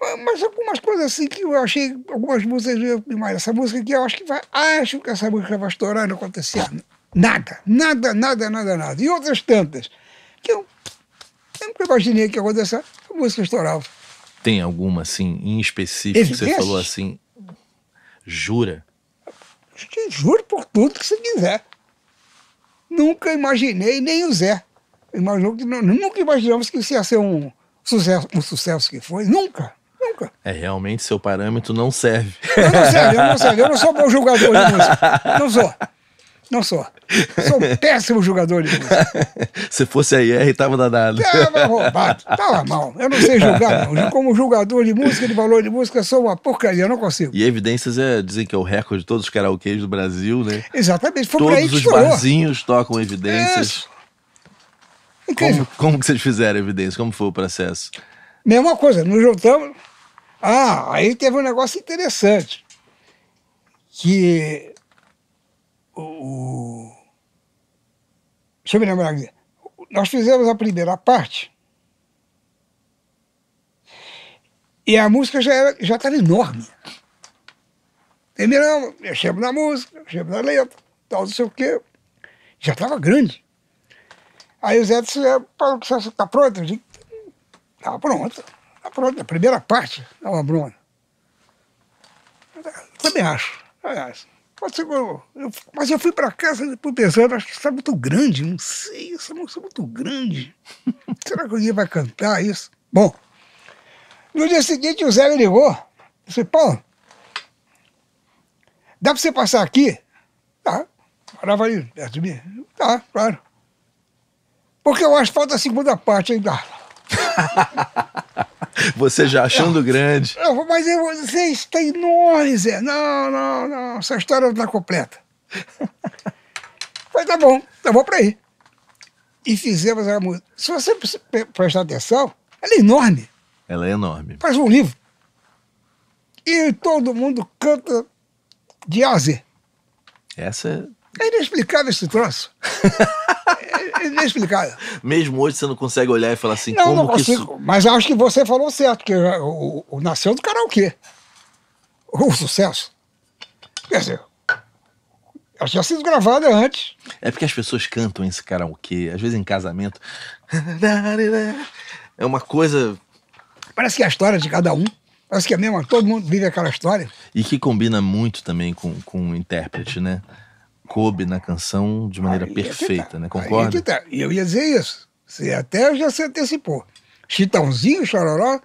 Mas algumas coisas assim que eu achei, algumas músicas, mas essa música aqui eu acho que vai, acho que essa música vai estourar, não acontecer nada, nada, nada, nada, nada. E outras tantas, que eu nunca imaginei que acontecesse, a música estourava. Tem alguma, assim, em específico, Evidências? você falou assim, jura? Te juro por tudo que você quiser. Nunca imaginei, nem o Zé. Imaginou que, nunca imaginamos que isso ia ser um sucesso, um sucesso que foi, nunca nunca. É, realmente seu parâmetro não serve. Eu não serve, eu não serve. Eu não sou bom jogador de música. Não sou. Não sou. Sou um péssimo jogador de música. Se fosse a IR, tava danado. Tava roubado. Tava mal. Eu não sei julgar, não. Como jogador de música, de valor de música, sou uma porcaria, eu não consigo. E evidências é, dizem que é o recorde de todos os karaokês do Brasil, né? Exatamente. Foi todos os barzinhos tocam evidências. É. Como, como que vocês fizeram evidências? Como foi o processo? Mesma coisa, nos juntamos, ah, aí teve um negócio interessante, que o... Deixa eu me lembrar Nós fizemos a primeira parte, e a música já estava já tava enorme. Terminamos, mexemos na música, mexemos na letra, tal, não sei o quê. Já estava grande. Aí o Zé disse, que você está pronto? Eu disse, está pronto. Tá a primeira parte é uma bruna. Também acho, aliás. Eu, eu, mas eu fui para casa depois pensando, acho que isso é muito grande, não sei, essa é música é muito grande. Será que alguém vai cantar isso? Bom, no dia seguinte o Zé me ligou. Disse, Paulo, dá para você passar aqui? Tá, parava ali perto de mim. Tá, claro. Porque eu acho que falta a segunda parte ainda. Você já achando grande. mas eu, você está enorme, Zé. Não, não, não. Essa história não está completa. Mas tá bom, eu vou para aí. E fizemos a música. Se você prestar atenção, ela é enorme. Ela é enorme. Faz um livro. E todo mundo canta de aze. Essa é. É inexplicável esse troço. é, é inexplicável. Mesmo hoje você não consegue olhar e falar assim, não, como não consigo, isso... Mas acho que você falou certo, que o, o, o nasceu do karaokê. O sucesso. Quer dizer, ela tinha sido gravada antes. É porque as pessoas cantam esse karaokê, às vezes em casamento. É uma coisa. Parece que é a história de cada um. Parece que é mesmo, todo mundo vive aquela história. E que combina muito também com, com o intérprete, né? coube na canção de maneira aí é tá. perfeita, tá. né? É Concorda? Tá. E eu ia dizer isso. Você até já se antecipou. Chitãozinho e Chororó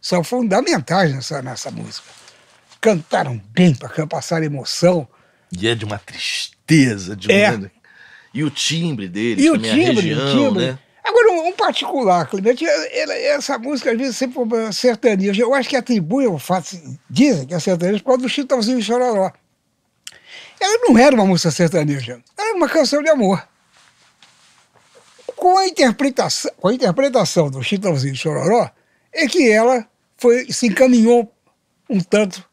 são fundamentais nessa, nessa música. Cantaram bem para passar emoção. E é de uma tristeza, de um... É. E o timbre dele, e o timbre, região, o timbre. né? Agora, um, um particular, Clemente, essa música às vezes sempre foi sertaneja. Eu acho que atribui ao fato, assim, dizem que é sertaneja por causa do Chitãozinho e Chororó. Ela não era uma música sertaneja, era uma canção de amor. Com a interpretação, com a interpretação do Chitãozinho Chororó, é que ela foi, se encaminhou um tanto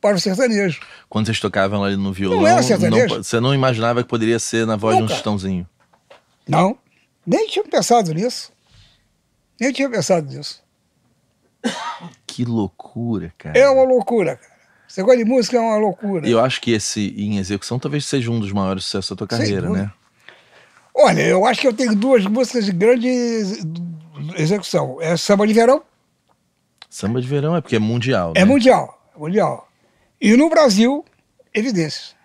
para o sertanejo. Quando vocês tocavam ali no violão, não era sertanejo. Não, você não imaginava que poderia ser na voz Nunca. de um Chitãozinho? Não, nem tinha pensado nisso. Nem tinha pensado nisso. Que loucura, cara. É uma loucura, cara. Você gosta de música é uma loucura. Eu acho que esse Em Execução talvez seja um dos maiores sucessos da tua carreira, né? Olha, eu acho que eu tenho duas músicas de grande execução. É Samba de Verão. Samba de Verão é porque é mundial, é né? É mundial, mundial. E no Brasil, Evidências.